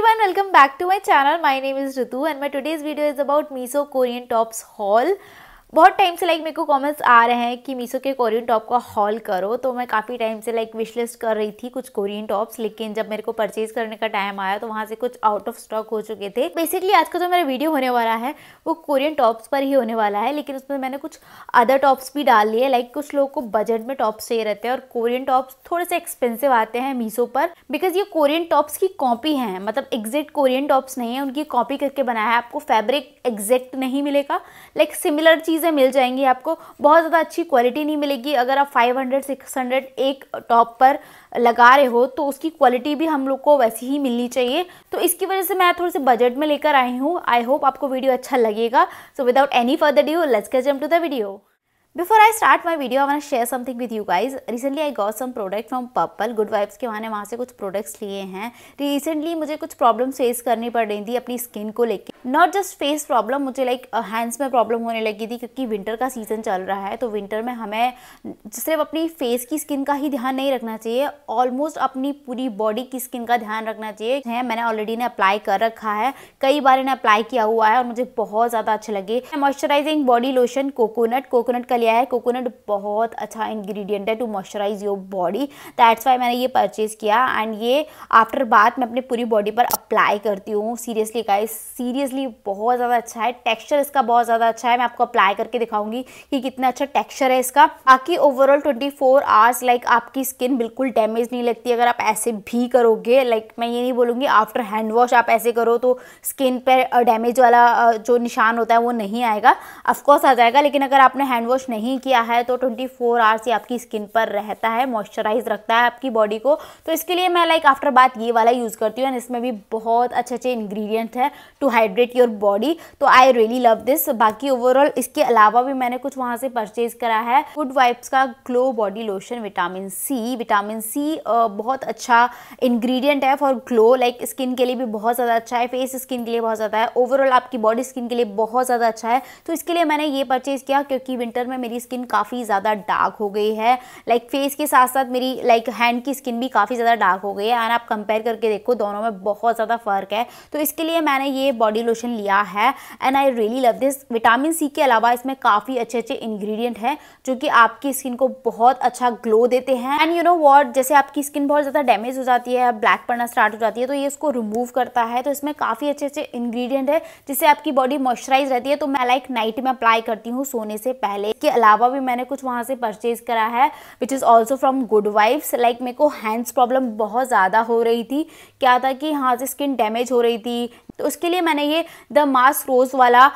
everyone welcome back to my channel my name is Ritu and my today's video is about miso Korean tops haul बहुत time से like मेरे को comments आ रहे हैं कि मीशो के कोरियन टॉप का हॉल करो तो मैं काफ़ी टाइम से लाइक विश लिस्ट कर रही थी कुछ कोरियन टॉप्स लेकिन जब मेरे को परचेज करने का टाइम आया तो वहाँ से कुछ आउट ऑफ स्टॉक हो चुके थे बेसिकली आज का जो मेरा वीडियो होने वाला है वो कोरियन टॉप्स पर ही होने वाला है लेकिन उसमें मैंने कुछ अदर टॉप्स भी डाल लिए लाइक कुछ लोगों को बजट में टॉप्स चाहिए रहते हैं और कोरियन टॉप्स थोड़े से एक्सपेंसिव आते हैं मीशो पर बिकॉज ये कोरियन टॉप्स की कॉपी हैं मतलब एग्जैक्ट कोरियन टॉप्स नहीं है उनकी कॉपी करके बनाया है आपको फैब्रिक एग्जैक्ट नहीं मिलेगा लाइक सिमिलर चीज़ चीज़ें मिल जाएंगी आपको बहुत ज़्यादा अच्छी क्वालिटी नहीं मिलेगी अगर आप 500 600 एक टॉप पर लगा रहे हो तो उसकी क्वालिटी भी हम लोग को वैसी ही मिलनी चाहिए तो इसकी वजह से मैं थोड़े से बजट में लेकर आई हूँ आई होप आपको वीडियो अच्छा लगेगा so without any further ado let's get jump to the video before I start my video I want share something with you guys recently I got some product from purple good vibes Vibes के मैंने वहाँ से कुछ products लिए हैं recently मुझे कुछ problems face करनी पड़ रही थी अपनी स्किन को लेकर नॉट जस्ट फेस प्रॉब्लम मुझे लाइक like, हैंड्स uh, में प्रॉब्लम होने लगी थी क्योंकि विंटर का सीजन चल रहा है तो विंटर में हमें सिर्फ अपनी फेस की स्किन का ही ध्यान नहीं रखना चाहिए ऑलमोस्ट अपनी पूरी बॉडी की स्किन का ध्यान रखना चाहिए है मैंने ऑलरेडी ने अप्लाई कर रखा है कई बार इन्हें अप्लाई किया हुआ है और मुझे बहुत ज़्यादा अच्छे लगे moisturising body lotion coconut coconut का लिया है कोकोनट बहुत अच्छा इंग्रेडिएंट है to moisturise your body that's why मैंने ये परचेज़ किया एंड ये आफ्टर बाथ मैं अपनी पूरी बॉडी पर अप्लाई करती हूँ सीरियसली का सीरियसली बहुत ज़्यादा अच्छा है टेक्स्चर इसका बहुत ज़्यादा अच्छा है मैं आपको अप्लाई करके दिखाऊंगी कि कितना अच्छा टेक्स्चर है इसका बाकी overall twenty four hours like आपकी स्किन बिल्कुल डैमेज नहीं लगती अगर आप ऐसे भी करोगे लाइक like, मैं ये नहीं बोलूँगी आफ्टर हैंड वॉश आप ऐसे करो तो स्किन पर डैमेज वाला जो निशान होता है वो नहीं आएगा ऑफकोर्स आ जाएगा लेकिन अगर आपने हैंड वॉश नहीं किया है तो 24 फोर आवर्स ये आपकी स्किन पर रहता है मॉइस्चराइज रखता है आपकी बॉडी को तो इसके लिए मैं लाइक आफ्टर बात ये वाला यूज़ करती हूँ एंड इसमें भी बहुत अच्छे अच्छे इन्ग्रीडियंट है टू हाइड्रेट योर बॉडी तो आई रियली लव दिस बाकी ओवरऑल इसके अलावा भी मैंने कुछ वहाँ से परचेज करा है गुड वाइब्स का glow body lotion vitamin C vitamin C बहुत अच्छा इन्ग्रीडियंट है फॉर ग्लो लाइक स्किन के लिए भी बहुत ज़्यादा अच्छा है फेस स्किन के लिए बहुत ज़्यादा है ओवरऑल आपकी बॉडी स्किन के लिए बहुत ज़्यादा अच्छा है तो इसके लिए मैंने ये परचेज़ किया क्योंकि विंटर में मेरी स्किन काफ़ी ज़्यादा डार्क हो गई है लाइक फेस के साथ साथ मेरी लाइक हैंड की स्किन भी काफ़ी ज़्यादा डार्क हो गई है एंड आप कंपेयर करके देखो दोनों में बहुत ज़्यादा फ़र्क है तो इसके लिए मैंने ये बॉडी लोशन लिया है and I really love this vitamin C के अलावा इसमें काफ़ी अच्छे अच्छे इन्ग्रीडियंट हैं जो कि आपकी स्किन को बहुत अच्छा ग्लो देते हैं एंड यू नो वॉट जैसे आपकी स्किन बहुत ज़्यादा डैमेज हो जाती है ब्लैक पड़ना स्टार्ट हो जाती है तो ये इसको रिमूव करता है तो इसमें काफ़ी अच्छे अच्छे इन्ग्रीडियंट है जिससे आपकी बॉडी मॉइस्चराइज रहती है तो मैं लाइक नाइट में अप्लाई करती हूँ सोने से पहले कि अलावा भी मैंने कुछ वहाँ से परचेज़ करा है which is also from good vibes like मेरे को हैंड्स प्रॉब्लम बहुत ज़्यादा हो रही थी क्या था कि हाथ स्किन डैमेज हो रही थी तो उसके लिए मैंने ये द मास रोज़ वाला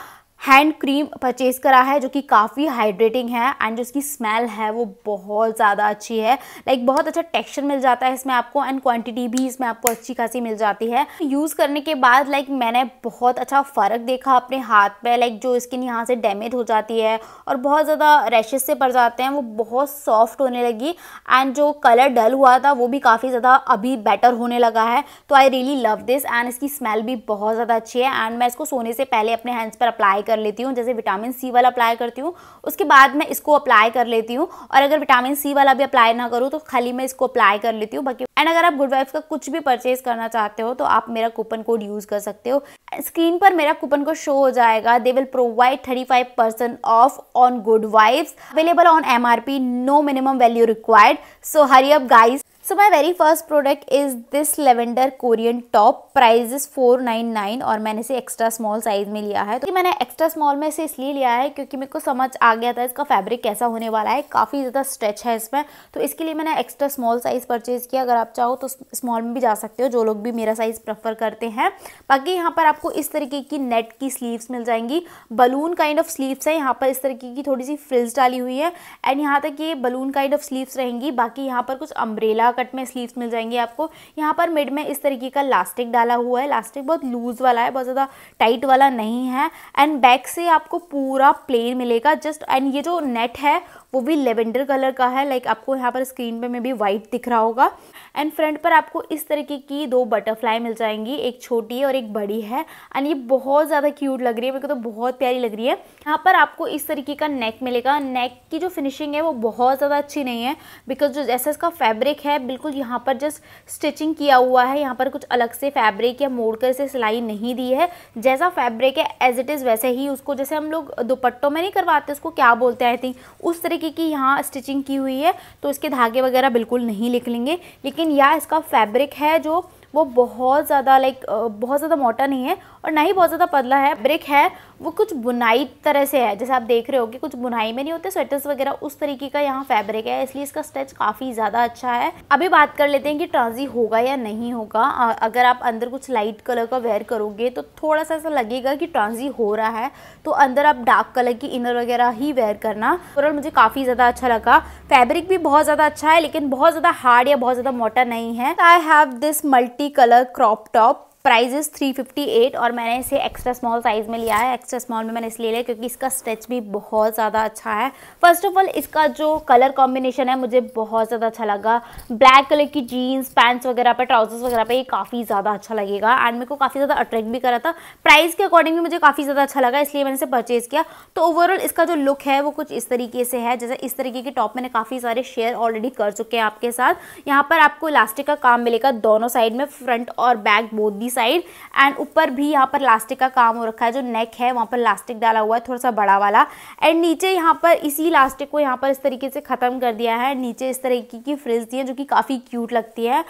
हैंड क्रीम परचेज़ करा है जो कि काफ़ी हाइड्रेटिंग है एंड जो इसकी स्मेल है वो बहुत ज़्यादा अच्छी है लाइक like, बहुत अच्छा टेक्सचर मिल जाता है इसमें आपको एंड क्वांटिटी भी इसमें आपको अच्छी खासी मिल जाती है यूज़ करने के बाद लाइक like, मैंने बहुत अच्छा फ़र्क देखा अपने हाथ पे लाइक like, जो स्किन यहाँ से डैमेज हो जाती है और बहुत ज़्यादा रैशेज़ से पड़ जाते हैं वो बहुत सॉफ्ट होने लगी एंड जो कलर डल हुआ था वो भी काफ़ी ज़्यादा अभी बेटर होने लगा है तो I really love this and इसकी स्मेल भी बहुत ज़्यादा अच्छी है एंड मैं इसको सोने से पहले अपने हैंड्स पर अप्लाई कर कर लेती हूँ जैसे विटामिन सी वाला अप्लाई करती हूँ उसके बाद मैं इसको अप्लाई कर लेती हूँ और अगर विटामिन सी वाला भी अप्लाई ना करूँ तो खाली मैं इसको अप्लाई कर लेती हूँ बाकी एंड अगर आप गुड वाइफ्स का कुछ भी परचेज करना चाहते हो तो आप मेरा कूपन कोड यूज़ कर सकते हो स्क्रीन पर मेरा कूपन कोड शो हो जाएगा they will provide thirty five percent off on good vibes available on M R P no minimum value required so hurry up guys so very first product is this lavender Korean top price is four nine nine और मैंने इसे extra small size में लिया है तो मैंने extra small में इसे इसलिए लिया है क्योंकि मेरे को समझ आ गया था इसका फैब्रिक कैसा होने वाला है काफ़ी ज़्यादा स्ट्रेच है इसमें तो इसके लिए मैंने एक्स्ट्रा स्मॉल साइज़ परचेज़ किया अगर आप चाहो तो स्मॉल में भी जा सकते हो जो लोग भी मेरा साइज़ प्रेफर करते हैं बाकी यहाँ पर आपको इस तरीके की नेट की स्लीव्स मिल जाएंगी बलून काइंड ऑफ स्लीव्स हैं यहाँ पर इस तरीके की थोड़ी सी फ्रिल्स डाली हुई है एंड यहाँ तक ये बलून काइंड ऑफ स्लीव्स रहेंगी बाकी यहाँ पर कुछ अम्ब्रेला कट में स्लीव्स मिल जाएंगी आपको यहाँ पर मिड में इस तरीके का लास्टिक डाला हुआ है लास्टिक बहुत लूज़ वाला है बहुत ज़्यादा टाइट वाला नहीं है एंड बैक से आपको पूरा प्लेन मिलेगा जस्ट एंड ये जो नेट है वो भी लेवेंडर कलर का है लाइक आपको यहाँ पर स्क्रीन पे में भी वाइट दिख रहा होगा एंड फ्रंट पर आपको इस तरीके की दो बटरफ्लाई मिल जाएंगी एक छोटी और एक बड़ी है एंड ये बहुत ज़्यादा क्यूट लग रही है मेरे को तो बहुत प्यारी लग रही है यहाँ पर आपको इस तरीके का नेक मिलेगा नेक की जो फिनिशिंग है वो बहुत ज़्यादा अच्छी नहीं है बिकॉज जो जैसे इसका फैब्रिक है बिल्कुल यहाँ पर जस्ट स्टिचिंग किया हुआ है यहाँ पर कुछ अलग से फैब्रिक या मोड़ कर से सिलाई नहीं दी है जैसा फैब्रिक है एज इट इज़ वैसे ही उसको जैसे हम लोग दुपट्टों में नहीं करवाते उसको क्या बोलते हैं आई थिंक उस तरीके की यहाँ स्टिचिंग की हुई है तो इसके धागे वगैरह बिल्कुल नहीं निकलेंगे लेकिन या इसका फैब्रिक है जो वो बहुत ज़्यादा लाइक बहुत ज़्यादा मोटा नहीं है और ना ही बहुत ज़्यादा पतला है ब्रिक है वो कुछ बुनाई तरह से है जैसे आप देख रहे हो कि कुछ बुनाई में नहीं होते स्वेटर्स वगैरह उस तरीके का यहाँ फैब्रिक है इसलिए इसका स्ट्रेच काफ़ी ज़्यादा अच्छा है अभी बात कर लेते हैं कि ट्रांजी होगा या नहीं होगा अगर आप अंदर कुछ लाइट कलर का वेयर करोगे तो थोड़ा सा ऐसा लगेगा कि ट्रांजी हो रहा है तो अंदर आप डार्क कलर की इनर वगैरह ही वेयर करना ओवरऑल मुझे काफ़ी ज़्यादा अच्छा लगा फैब्रिक भी बहुत ज़्यादा अच्छा है लेकिन बहुत ज़्यादा हार्ड या बहुत ज़्यादा मोटा नहीं है I have this multi colour crop top price is 358 और मैंने इसे एक्स्ट्रा स्मॉल साइज़ में लिया है एक्स्ट्रा स्मॉल में मैंने इसे ले लिया क्योंकि इसका स्ट्रेच भी बहुत ज़्यादा अच्छा है फर्स्ट ऑफ ऑल इसका जो कलर कॉम्बिनेशन है मुझे बहुत ज़्यादा अच्छा लगा ब्लैक कलर की जीन्स पैंट्स वगैरह पर ट्राउजर्स वगैरह पर ये काफ़ी ज़्यादा अच्छा लगेगा एंड मेरे को काफ़ी ज़्यादा अट्रैक्ट भी करा था प्राइस के अकॉर्डिंग भी मुझे काफ़ी ज़्यादा अच्छा लगा इसलिए मैंने इसे परचेज़ किया तो ओवरऑल इसका जो लुक है वो कुछ इस तरीके से है जैसे इस तरीके के टॉप मैंने काफ़ी सारे शेयर ऑलरेडी कर चुके हैं आपके साथ यहाँ पर आपको इलास्टिक का काम मिलेगा दोनों साइड में फ्रंट और बैक बोथ भी साइड एंड ऊपर भी यहाँ पर लास्टिक का काम हो रखा है जो नेक है वहाँ पर लास्टिक डाला हुआ है थोड़ा सा बड़ा वाला एंड नीचे यहाँ पर इसी लास्टिक को यहाँ पर इस तरीके से ख़त्म कर दिया है नीचे इस तरीके की फ्रिज दी है जो कि काफ़ी क्यूट लगती है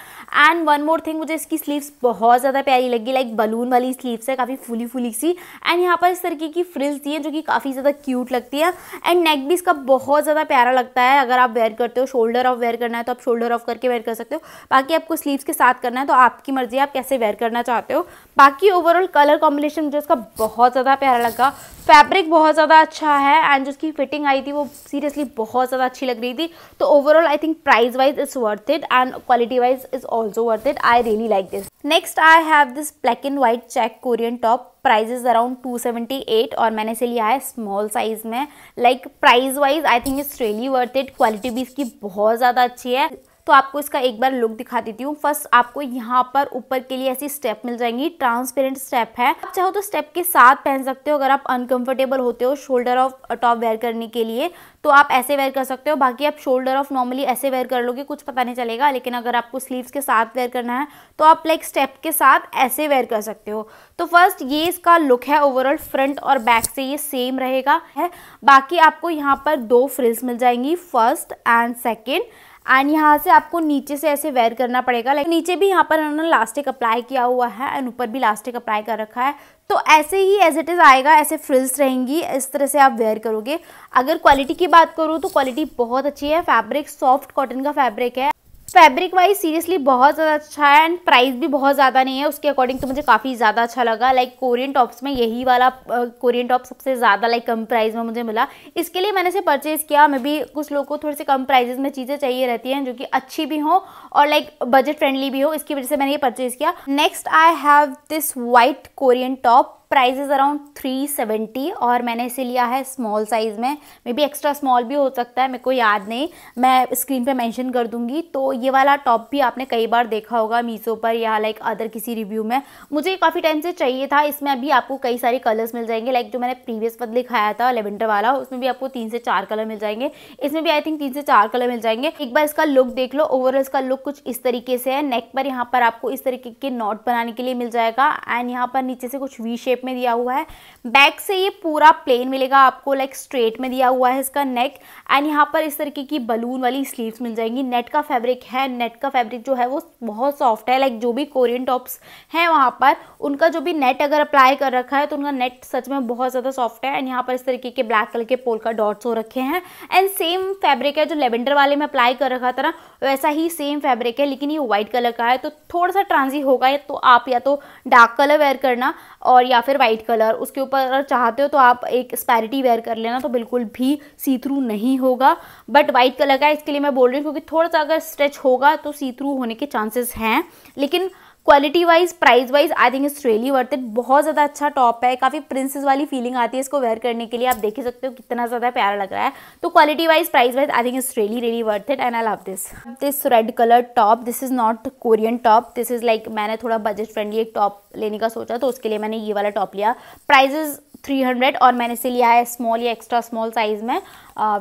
एंड वन मोर थिंग मुझे इसकी स्लीव्स बहुत ज़्यादा प्यारी लगी लाइक बलून वाली स्लीव्स है काफ़ी फूली फूली सी एंड यहाँ पर इस तरीके की फ्रिल्स दी है जो कि काफ़ी ज़्यादा क्यूट लगती है एंड नेक भी इसका बहुत ज़्यादा प्यारा लगता है अगर आप वेयर करते हो शोल्डर ऑफ वेयर करना है तो आप शोल्डर ऑफ करके वेयर कर सकते हो बाकी आपको स्लीव्स के साथ करना है तो आपकी मर्ज़ी आप कैसे वेयर करना चाहते चाहते हो बाकी ओवरऑल कलर कॉम्बिनेशन मुझे इसका बहुत ज़्यादा प्यारा लगा फैब्रिक बहुत ज़्यादा अच्छा है एंड जिसकी फिटिंग आई थी वो सीरियसली बहुत ज़्यादा अच्छी लग रही थी तो overall I think price wise is worth it and quality wise is also worth it I really like this next I have this black and white check Korean top price is around 278 और मैंने इसे लिया है small size में like price wise I think it's really worth it quality भी इसकी बहुत ज़्यादा अच्छी है तो आपको इसका एक बार लुक दिखा देती हूँ फर्स्ट आपको यहाँ पर ऊपर के लिए ऐसी स्टेप मिल जाएंगी ट्रांसपेरेंट स्टेप है आप चाहो तो स्टेप के साथ पहन सकते हो अगर आप अनकंफर्टेबल होते हो शोल्डर ऑफ टॉप वेयर करने के लिए तो आप ऐसे वेयर कर सकते हो बाकी आप शोल्डर ऑफ नॉर्मली ऐसे वेयर कर लोगे कुछ पता नहीं चलेगा लेकिन अगर आपको स्लीव्स के साथ वेयर करना है तो आप लाइक स्टेप के साथ ऐसे वेयर कर सकते हो तो फर्स्ट ये इसका लुक है ओवरऑल फ्रंट और बैक से ये सेम रहेगा है बाकी आपको यहाँ पर दो फ्रिल्स मिल जाएंगी फर्स्ट एंड सेकेंड एंड यहाँ से आपको नीचे से ऐसे वेयर करना पड़ेगा लाइक नीचे भी यहाँ पर उन्होंने लास्टिक अप्लाई किया हुआ है एंड ऊपर भी लास्टिक अप्लाई कर रखा है तो ऐसे ही एज इट इज़ आएगा ऐसे फ्रिल्स रहेंगी इस तरह से आप वेयर करोगे अगर क्वालिटी की बात करूँ तो क्वालिटी बहुत अच्छी है फैब्रिक सॉफ्ट कॉटन का फैब्रिक है फैब्रिक वाइज सीरियसली बहुत ज़्यादा अच्छा है एंड प्राइस भी बहुत ज़्यादा नहीं है उसके अकॉर्डिंग तो मुझे काफ़ी ज़्यादा अच्छा लगा लाइक कोरियन टॉप्स में यही वाला कोरियन टॉप सबसे ज़्यादा लाइक कम प्राइस में मुझे मिला इसके लिए मैंने इसे परचेज़ किया मे भी कुछ लोगों को थोड़े से कम प्राइजेज में चीज़ें चाहिए रहती हैं जो कि अच्छी भी हों और लाइक बजट फ्रेंडली भी हो इसकी वजह से मैंने ये परचेज़ किया next I have this white Korean top price is around 370 और मैंने इसे लिया है स्मॉल साइज़ में मे बी एक्स्ट्रा स्मॉल भी हो सकता है मेरे को याद नहीं मैं स्क्रीन पे मेंशन कर दूंगी तो ये वाला टॉप भी आपने कई बार देखा होगा मीशो पर या लाइक अदर किसी रिव्यू में मुझे काफ़ी टाइम से चाहिए था इसमें अभी आपको कई सारे कलर्स मिल जाएंगे लाइक जो मैंने प्रीवियस पद लिखाया था लेवेंडर वाला उसमें भी आपको तीन से चार कलर मिल जाएंगे इसमें भी आई थिंक तीन से चार कलर मिल जाएंगे एक बार इसका लुक देख लो ओवरऑल इसका लुक कुछ इस तरीके से है नेक पर यहाँ पर आपको इस तरीके के नॉट बनाने के लिए मिल जाएगा एंड यहाँ पर नीचे से कुछ वी शेप में दिया हुआ है बैक से ये पूरा प्लेन मिलेगा आपको लाइक स्ट्रेट में दिया हुआ है इसका नेक एंड यहाँ पर इस तरीके की बलून वाली स्लीव्स मिल जाएंगी नेट का फैब्रिक है नेट का फैब्रिक जो है वो बहुत सॉफ्ट है लाइक जो भी कोरियन टॉप्स हैं वहाँ पर उनका जो भी नेट अगर अप्लाई कर रखा है तो उनका नेट सच में बहुत ज़्यादा सॉफ्ट है एंड यहाँ पर इस तरीके के ब्लैक कलर के पोल का डॉट्स हो रखे हैं एंड सेम फैब्रिक है जो लेवेंडर वाले में अप्लाई कर रखा था ना वैसा ही सेम फैब्रिक है लेकिन ये व्हाइट कलर का है तो थोड़ा सा ट्रांजी होगा तो आप या तो डार्क कलर वेयर करना और या फिर पर वाइट कलर उसके ऊपर चाहते हो तो आप एक स्पैरिटी वेयर कर लेना तो बिल्कुल भी सी थ्रू नहीं होगा बट वाइट कलर का इसके लिए मैं बोल रही हूँ क्योंकि थोड़ा सा अगर स्ट्रेच होगा तो सी थ्रू होने के चांसेस हैं लेकिन quality wise price wise I think it's really worth it बहुत ज़्यादा अच्छा टॉप है काफ़ी प्रिंसेस वाली फीलिंग आती है इसको वेयर करने के लिए आप देख ही सकते हो कितना ज़्यादा प्यारा लग रहा है तो quality wise price wise I think it's really really worth it and I love this this red colour top this is not Korean top this is like मैंने थोड़ा बजट फ्रेंडली एक टॉप लेने का सोचा तो उसके लिए मैंने ये वाला टॉप लिया प्राइजेज़ 300 और मैंने इसे लिया है स्मॉल या एक्स्ट्रा स्मॉल साइज़ में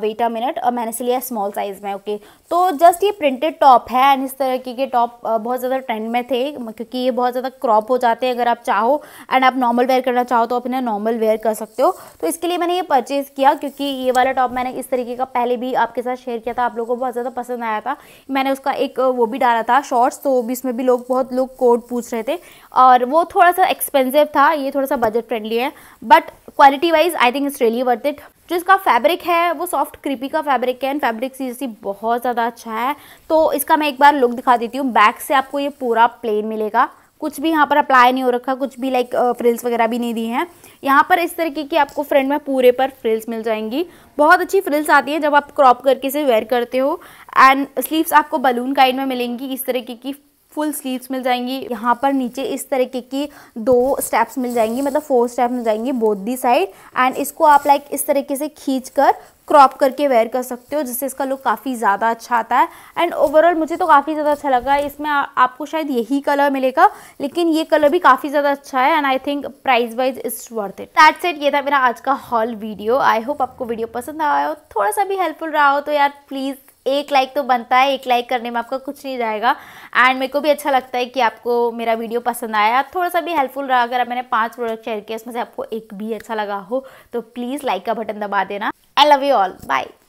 वेट अ मिनट मैंने से लिया स्मॉल साइज़ में ओके okay. तो जस्ट ये प्रिंटेड टॉप है एंड इस तरीके के टॉप बहुत ज़्यादा ट्रेंड में थे क्योंकि ये बहुत ज़्यादा क्रॉप हो जाते हैं अगर आप चाहो एंड आप नॉर्मल वेयर करना चाहो तो आप इन्हें नॉर्मल वेयर कर सकते हो तो इसके लिए मैंने ये परचेज़ किया क्योंकि ये वाला टॉप मैंने इस तरीके का पहले भी आपके साथ शेयर किया था आप लोगों को बहुत ज़्यादा पसंद आया था मैंने उसका एक वो भी डाला था शॉर्ट्स तो भी इसमें भी लोग बहुत लोग कोट पूछ रहे थे और वो थोड़ा सा एक्सपेंसिव था ये थोड़ा सा बजट फ्रेंडली है but quality wise I think it's really worth it जो इसका फैब्रिक है वो वो सॉफ्ट क्रिपी का फैब्रिक है एंड फैब्रिक सी बहुत ज़्यादा अच्छा है तो इसका मैं एक बार लुक दिखा देती हूँ बैक से आपको ये पूरा प्लेन मिलेगा कुछ भी यहाँ पर अप्लाई नहीं हो रखा कुछ भी लाइक फ्रिल्स वगैरह भी नहीं दी हैं यहाँ पर इस तरीके की आपको फ्रंट में पूरे पर फ्रिल्स मिल जाएंगी बहुत अच्छी फ्रिल्स आती हैं जब आप क्रॉप करके इसे वेयर करते हो एंड स्लीव्स आपको बलून काइंड में मिलेंगी इस तरीके की फुल स्लीव्स मिल जाएंगी यहाँ पर नीचे इस तरीके की दो स्टेप्स मिल जाएंगी मतलब फोर स्टेप मिल जाएंगी बोथ दी साइड एंड इसको आप लाइक इस तरीके से खींच कर क्रॉप करके वेयर कर सकते हो जिससे इसका लुक काफ़ी ज़्यादा अच्छा आता है एंड ओवरऑल मुझे तो काफ़ी ज़्यादा अच्छा लगा इसमें आ, आपको शायद यही कलर मिलेगा लेकिन ये कलर भी काफ़ी ज़्यादा अच्छा है and I think price wise is worth it that set ये था मेरा आज का हॉल वीडियो आई होप आपको वीडियो पसंद आया हो थोड़ा सा भी हेल्पफुल रहा हो तो यार प्लीज़ एक लाइक तो बनता है एक लाइक करने में आपका कुछ नहीं जाएगा एंड मेरे को भी अच्छा लगता है कि आपको मेरा वीडियो पसंद आया थोड़ा सा भी हेल्पफुल रहा अगर मैंने पांच प्रोडक्ट शेयर किया उसमें से आपको एक भी अच्छा लगा हो तो प्लीज़ लाइक का बटन दबा देना I love you all bye